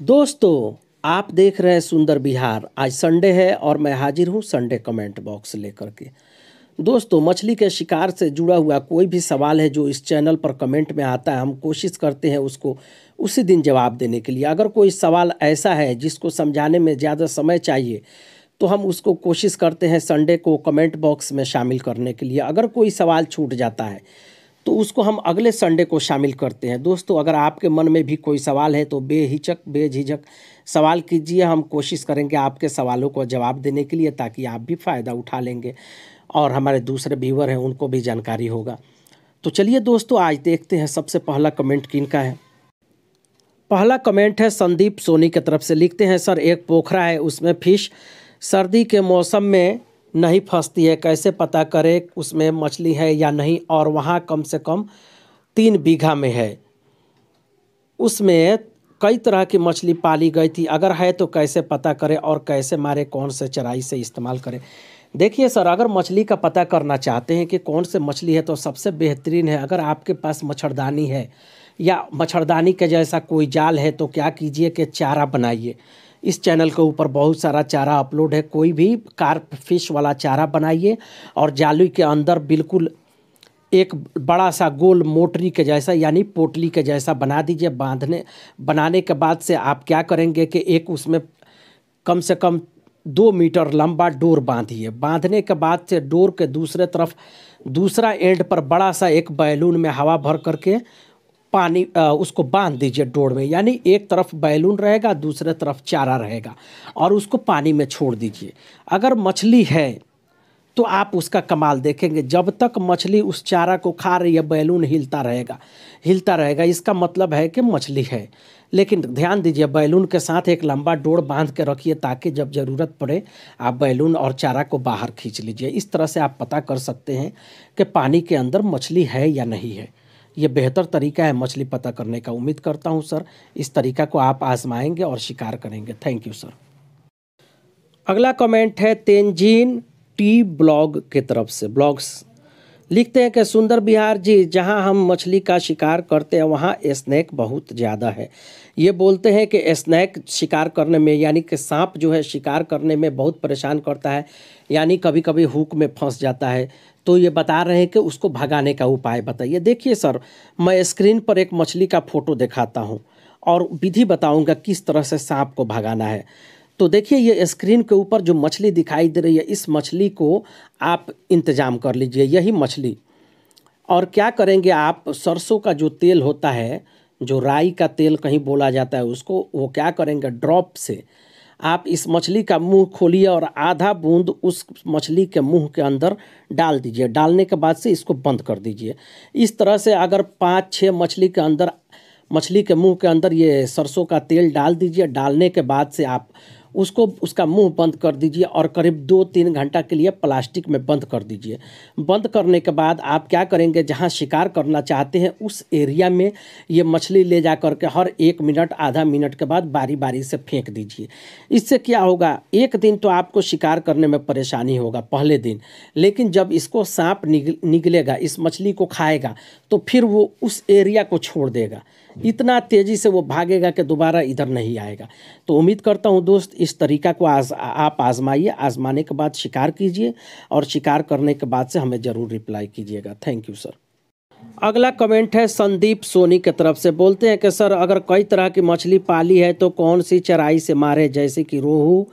दोस्तों आप देख रहे हैं सुंदर बिहार आज संडे है और मैं हाजिर हूँ संडे कमेंट बॉक्स लेकर के दोस्तों मछली के शिकार से जुड़ा हुआ कोई भी सवाल है जो इस चैनल पर कमेंट में आता है हम कोशिश करते हैं उसको उसी दिन जवाब देने के लिए अगर कोई सवाल ऐसा है जिसको समझाने में ज़्यादा समय चाहिए तो हम उसको कोशिश करते हैं संडे को कमेंट बॉक्स में शामिल करने के लिए अगर कोई सवाल छूट जाता है तो उसको हम अगले संडे को शामिल करते हैं दोस्तों अगर आपके मन में भी कोई सवाल है तो बेहिचक बेझिझक सवाल कीजिए हम कोशिश करेंगे आपके सवालों को जवाब देने के लिए ताकि आप भी फ़ायदा उठा लेंगे और हमारे दूसरे व्यूवर हैं उनको भी जानकारी होगा तो चलिए दोस्तों आज देखते हैं सबसे पहला कमेंट किन का है पहला कमेंट है संदीप सोनी की तरफ से लिखते हैं सर एक पोखरा है उसमें फिश सर्दी के मौसम में नहीं फंसती है कैसे पता करें उसमें मछली है या नहीं और वहाँ कम से कम तीन बीघा में है उसमें कई तरह की मछली पाली गई थी अगर है तो कैसे पता करें और कैसे मारे कौन से चराई से इस्तेमाल करें देखिए सर अगर मछली का पता करना चाहते हैं कि कौन से मछली है तो सबसे बेहतरीन है अगर आपके पास मच्छरदानी है या मच्छरदानी के जैसा कोई जाल है तो क्या कीजिए कि चारा बनाइए इस चैनल के ऊपर बहुत सारा चारा अपलोड है कोई भी कार्प फिश वाला चारा बनाइए और जालू के अंदर बिल्कुल एक बड़ा सा गोल मोटरी के जैसा यानी पोटली के जैसा बना दीजिए बांधने बनाने के बाद से आप क्या करेंगे कि एक उसमें कम से कम दो मीटर लंबा डोर बांधिए बांधने के बाद से डोर के दूसरे तरफ दूसरा एंड पर बड़ा सा एक बैलून में हवा भर करके पानी उसको बांध दीजिए डोर में यानी एक तरफ बैलून रहेगा दूसरे तरफ चारा रहेगा और उसको पानी में छोड़ दीजिए अगर मछली है तो आप उसका कमाल देखेंगे जब तक मछली उस चारा को खा रही है बैलून हिलता रहेगा हिलता रहेगा इसका मतलब है कि मछली है लेकिन ध्यान दीजिए बैलून के साथ एक लंबा डोर बांध के रखिए ताकि जब ज़रूरत पड़े आप बैलून और चारा को बाहर खींच लीजिए इस तरह से आप पता कर सकते हैं कि पानी के अंदर मछली है या नहीं है ये बेहतर तरीका है मछली पता करने का उम्मीद करता हूँ सर इस तरीका को आप आजमाएंगे और शिकार करेंगे थैंक यू सर अगला कमेंट है तेंजीन टी ब्लॉग की तरफ से ब्लॉग्स लिखते हैं कि सुंदर बिहार जी जहां हम मछली का शिकार करते हैं वहां स्नैक बहुत ज़्यादा है ये बोलते हैं कि स्नैक शिकार करने में यानी कि सांप जो है शिकार करने में बहुत परेशान करता है यानी कभी कभी हुक में फंस जाता है तो ये बता रहे हैं कि उसको भगाने का उपाय बताइए देखिए सर मैं स्क्रीन पर एक मछली का फ़ोटो दिखाता हूँ और विधि बताऊँगा किस तरह से सांप को भगाना है तो देखिए ये स्क्रीन के ऊपर जो मछली दिखाई दे रही है इस मछली को आप इंतज़ाम कर लीजिए यही मछली और क्या करेंगे आप सरसों का जो तेल होता है जो राई का तेल कहीं बोला जाता है उसको वो क्या करेंगे ड्रॉप से आप इस मछली का मुंह खोलिए और आधा बूंद उस मछली के मुंह के अंदर डाल दीजिए डालने के बाद से इसको बंद कर दीजिए इस तरह से अगर पाँच छः मछली के अंदर मछली के मुंह के अंदर ये सरसों का तेल डाल दीजिए डालने के बाद से आप उसको उसका मुंह बंद कर दीजिए और करीब दो तीन घंटा के लिए प्लास्टिक में बंद कर दीजिए बंद करने के बाद आप क्या करेंगे जहाँ शिकार करना चाहते हैं उस एरिया में ये मछली ले जा करके हर एक मिनट आधा मिनट के बाद बारी बारी से फेंक दीजिए इससे क्या होगा एक दिन तो आपको शिकार करने में परेशानी होगा पहले दिन लेकिन जब इसको सांप निकलेगा इस मछली को खाएगा तो फिर वो उस एरिया को छोड़ देगा इतना तेज़ी से वो भागेगा कि दोबारा इधर नहीं आएगा तो उम्मीद करता हूँ दोस्त इस तरीका को आज आप आजमाइए आजमाने के बाद शिकार कीजिए और शिकार करने के बाद से हमें ज़रूर रिप्लाई कीजिएगा थैंक यू सर अगला कमेंट है संदीप सोनी की तरफ से बोलते हैं कि सर अगर कई तरह की मछली पाली है तो कौन सी चराई से मारे जैसे कि रोहू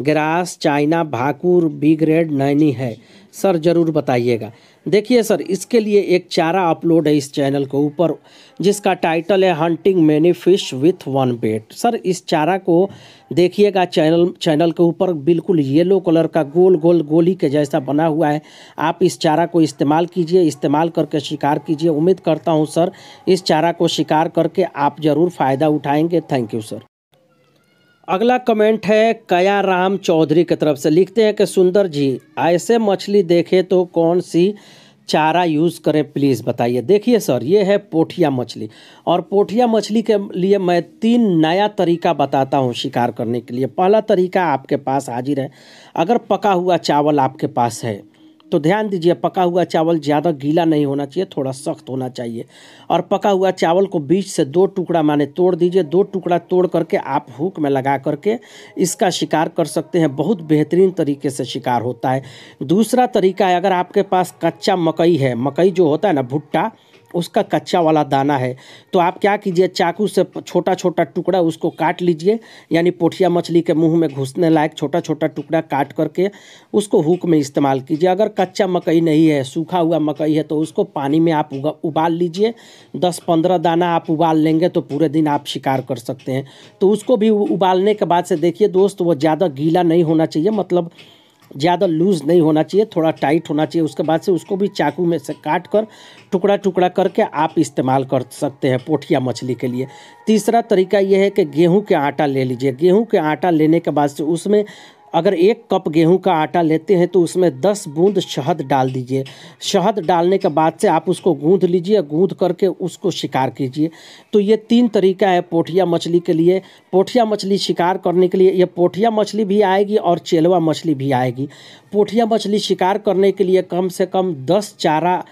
ग्रास चाइना भाकुर बी ग्रेड नैनी है सर ज़रूर बताइएगा देखिए सर इसके लिए एक चारा अपलोड है इस चैनल के ऊपर जिसका टाइटल है hunting many fish with one bait sir इस चारा को देखिएगा चैनल चैनल के ऊपर बिल्कुल येलो कलर का गोल गोल गोली के जैसा बना हुआ है आप इस चारा को इस्तेमाल कीजिए इस्तेमाल करके शिकार कीजिए उम्मीद करता हूँ सर इस चारा को शिकार करके आप ज़रूर फ़ायदा उठाएँगे थैंक यू सर अगला कमेंट है कया राम चौधरी की तरफ से लिखते हैं कि सुंदर जी ऐसे मछली देखे तो कौन सी चारा यूज़ करें प्लीज़ बताइए देखिए सर ये है पोठिया मछली और पोठिया मछली के लिए मैं तीन नया तरीका बताता हूँ शिकार करने के लिए पहला तरीका आपके पास हाजिर है अगर पका हुआ चावल आपके पास है तो ध्यान दीजिए पका हुआ चावल ज़्यादा गीला नहीं होना चाहिए थोड़ा सख्त होना चाहिए और पका हुआ चावल को बीच से दो टुकड़ा माने तोड़ दीजिए दो टुकड़ा तोड़ करके आप हुक में लगा करके इसका शिकार कर सकते हैं बहुत बेहतरीन तरीके से शिकार होता है दूसरा तरीका है अगर आपके पास कच्चा मकई है मकई जो होता है ना भुट्टा उसका कच्चा वाला दाना है तो आप क्या कीजिए चाकू से छोटा छोटा टुकड़ा उसको काट लीजिए यानी पोठिया मछली के मुंह में घुसने लायक छोटा छोटा टुकड़ा काट करके उसको हुक में इस्तेमाल कीजिए अगर कच्चा मकई नहीं है सूखा हुआ मकई है तो उसको पानी में आप उबाल लीजिए दस पंद्रह दाना आप उबाल लेंगे तो पूरे दिन आप शिकार कर सकते हैं तो उसको भी उबालने के बाद से देखिए दोस्त वो ज़्यादा गीला नहीं होना चाहिए मतलब ज़्यादा लूज़ नहीं होना चाहिए थोड़ा टाइट होना चाहिए उसके बाद से उसको भी चाकू में से काट कर टुकड़ा टुकड़ा करके आप इस्तेमाल कर सकते हैं पोठिया मछली के लिए तीसरा तरीका यह है कि गेहूँ के आटा ले लीजिए गेहूँ के आटा लेने के बाद से उसमें अगर एक कप गेहूं का आटा लेते हैं तो उसमें दस बूंद शहद डाल दीजिए शहद डालने के बाद से आप उसको गूँध लीजिए गूँध करके उसको शिकार कीजिए तो ये तीन तरीका है पोठिया मछली के लिए पोठिया मछली शिकार करने के लिए ये पोठिया मछली भी आएगी और चेलवा मछली भी आएगी पोठिया मछली शिकार करने के लिए कम से कम दस चारा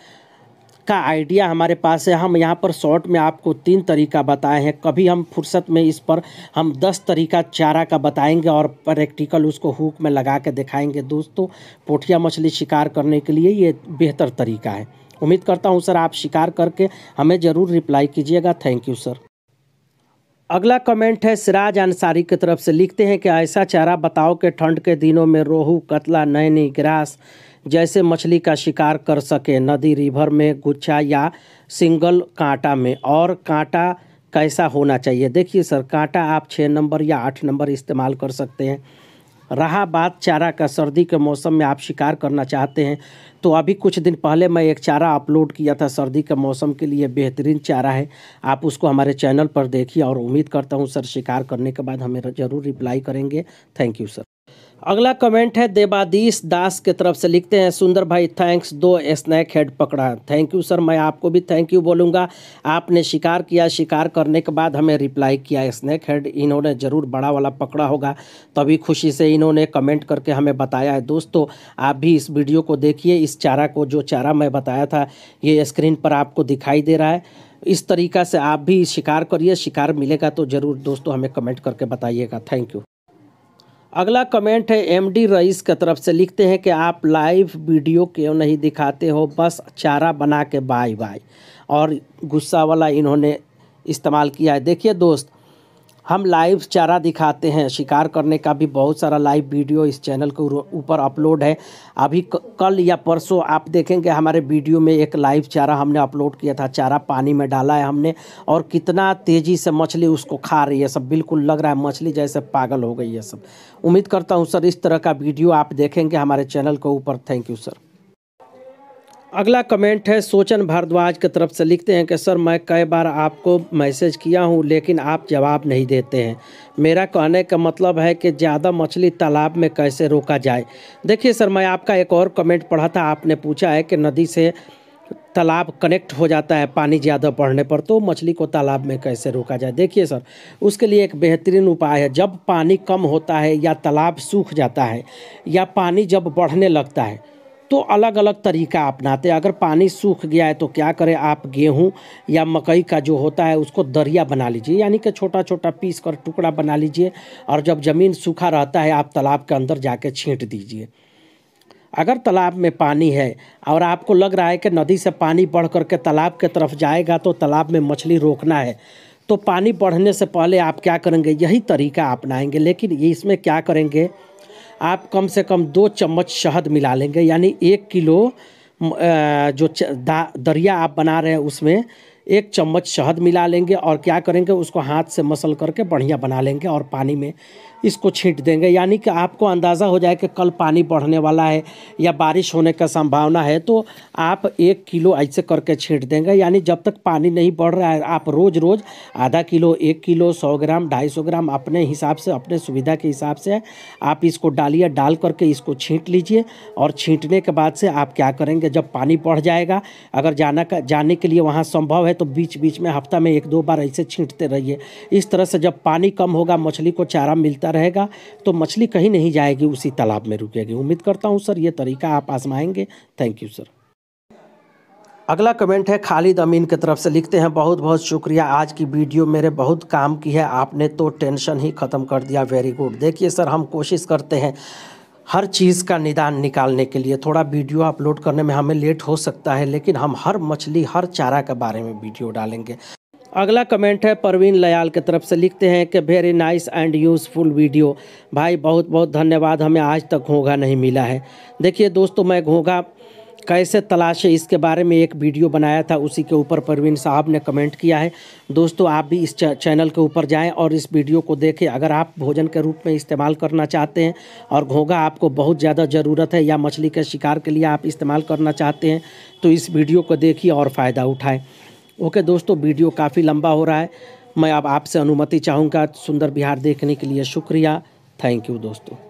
का आइडिया हमारे पास है हम यहाँ पर शॉर्ट में आपको तीन तरीका बताए हैं कभी हम फुर्सत में इस पर हम दस तरीका चारा का बताएंगे और प्रैक्टिकल उसको हुक में लगा के दिखाएंगे दोस्तों पोठिया मछली शिकार करने के लिए ये बेहतर तरीका है उम्मीद करता हूँ सर आप शिकार करके हमें ज़रूर रिप्लाई कीजिएगा थैंक यू सर अगला कमेंट है सिराज अंसारी की तरफ से लिखते हैं कि ऐसा चारा बताओ कि ठंड के दिनों में रोहू कतला नैनी ग्रास जैसे मछली का शिकार कर सके नदी रिवर में गुच्छा या सिंगल कांटा में और कांटा कैसा होना चाहिए देखिए सर कांटा आप छः नंबर या आठ नंबर इस्तेमाल कर सकते हैं रहा बात चारा का सर्दी के मौसम में आप शिकार करना चाहते हैं तो अभी कुछ दिन पहले मैं एक चारा अपलोड किया था सर्दी के मौसम के लिए बेहतरीन चारा है आप उसको हमारे चैनल पर देखिए और उम्मीद करता हूँ सर शिकार करने के बाद हमें ज़रूर रिप्लाई करेंगे थैंक यू सर अगला कमेंट है देवादीश दास के तरफ से लिखते हैं सुंदर भाई थैंक्स दो स्नैक हेड पकड़ा थैंक यू सर मैं आपको भी थैंक यू बोलूँगा आपने शिकार किया शिकार करने के बाद हमें रिप्लाई किया स्नैक हेड इन्होंने ज़रूर बड़ा वाला पकड़ा होगा तभी खुशी से इन्होंने कमेंट करके हमें बताया है दोस्तों आप भी इस वीडियो को देखिए इस चारा को जो चारा मैं बताया था ये स्क्रीन पर आपको दिखाई दे रहा है इस तरीका से आप भी शिकार करिए शिकार मिलेगा तो ज़रूर दोस्तों हमें कमेंट करके बताइएगा थैंक यू अगला कमेंट है एमडी रईस की तरफ से लिखते हैं कि आप लाइव वीडियो क्यों नहीं दिखाते हो बस चारा बना के बाय बाय और गुस्सा वाला इन्होंने इस्तेमाल किया है देखिए दोस्त हम लाइव चारा दिखाते हैं शिकार करने का भी बहुत सारा लाइव वीडियो इस चैनल के ऊपर अपलोड है अभी कल या परसों आप देखेंगे हमारे वीडियो में एक लाइव चारा हमने अपलोड किया था चारा पानी में डाला है हमने और कितना तेज़ी से मछली उसको खा रही है सब बिल्कुल लग रहा है मछली जैसे पागल हो गई है सब उम्मीद करता हूँ सर इस तरह का वीडियो आप देखेंगे हमारे चैनल के ऊपर थैंक यू सर अगला कमेंट है सोचन भारद्वाज की तरफ से लिखते हैं कि सर मैं कई बार आपको मैसेज किया हूं लेकिन आप जवाब नहीं देते हैं मेरा कहने का मतलब है कि ज़्यादा मछली तालाब में कैसे रोका जाए देखिए सर मैं आपका एक और कमेंट पढ़ा था आपने पूछा है कि नदी से तालाब कनेक्ट हो जाता है पानी ज़्यादा बढ़ने पर तो मछली को तालाब में कैसे रोका जाए देखिए सर उसके लिए एक बेहतरीन उपाय है जब पानी कम होता है या तालाब सूख जाता है या पानी जब बढ़ने लगता है तो अलग अलग तरीका अपनाते हैं अगर पानी सूख गया है तो क्या करें आप गेहूँ या मकई का जो होता है उसको दरिया बना लीजिए यानी कि छोटा छोटा पीस कर टुकड़ा बना लीजिए और जब ज़मीन सूखा रहता है आप तालाब के अंदर जाके छींट दीजिए अगर तालाब में पानी है और आपको लग रहा है कि नदी से पानी बढ़ करके तालाब के तरफ जाएगा तो तालाब में मछली रोकना है तो पानी बढ़ने से पहले आप क्या करेंगे यही तरीका अपनाएंगे लेकिन इसमें क्या करेंगे आप कम से कम दो चम्मच शहद मिला लेंगे यानी एक किलो जो दरिया आप बना रहे हैं उसमें एक चम्मच शहद मिला लेंगे और क्या करेंगे उसको हाथ से मसल करके बढ़िया बना लेंगे और पानी में इसको छींट देंगे यानी कि आपको अंदाज़ा हो जाए कि कल पानी बढ़ने वाला है या बारिश होने का संभावना है तो आप एक किलो ऐसे करके छींट देंगे यानी जब तक पानी नहीं बढ़ रहा है आप रोज़ रोज़ आधा किलो एक किलो सौ ग्राम ढाई सौ ग्राम अपने हिसाब से अपने सुविधा के हिसाब से आप इसको डालिए डाल करके इसको छींट लीजिए और छींटने के बाद से आप क्या करेंगे जब पानी बढ़ जाएगा अगर जाना का जाने के लिए वहाँ संभव है तो बीच बीच में हफ्ता में एक दो बार ऐसे छींटते रहिए इस तरह से जब पानी कम होगा मछली को चारा मिलता रहेगा तो मछली कहीं नहीं जाएगी उसी तालाब में रुकेगी उम्मीद करता हूँ सर ये तरीका आप आजमाएंगे थैंक यू सर अगला कमेंट है खालिद अमीन की तरफ से लिखते हैं बहुत बहुत शुक्रिया आज की वीडियो मेरे बहुत काम की है आपने तो टेंशन ही ख़त्म कर दिया वेरी गुड देखिए सर हम कोशिश करते हैं हर चीज़ का निदान निकालने के लिए थोड़ा वीडियो अपलोड करने में हमें लेट हो सकता है लेकिन हम हर मछली हर चारा के बारे में वीडियो डालेंगे अगला कमेंट है परवीन लयाल की तरफ से लिखते हैं कि very nice and useful video भाई बहुत बहुत धन्यवाद हमें आज तक घोंघा नहीं मिला है देखिए दोस्तों मैं घोंघा कैसे तलाशे इसके बारे में एक वीडियो बनाया था उसी के ऊपर परवीन साहब ने कमेंट किया है दोस्तों आप भी इस चैनल के ऊपर जाएं और इस वीडियो को देखें अगर आप भोजन के रूप में इस्तेमाल करना चाहते हैं और घोंघा आपको बहुत ज़्यादा ज़रूरत है या मछली के शिकार के लिए आप इस्तेमाल करना चाहते हैं तो इस वीडियो को देखिए और फ़ायदा उठाएँ ओके दोस्तों वीडियो काफ़ी लंबा हो रहा है मैं अब आपसे अनुमति चाहूँगा सुंदर बिहार देखने के लिए शुक्रिया थैंक यू दोस्तों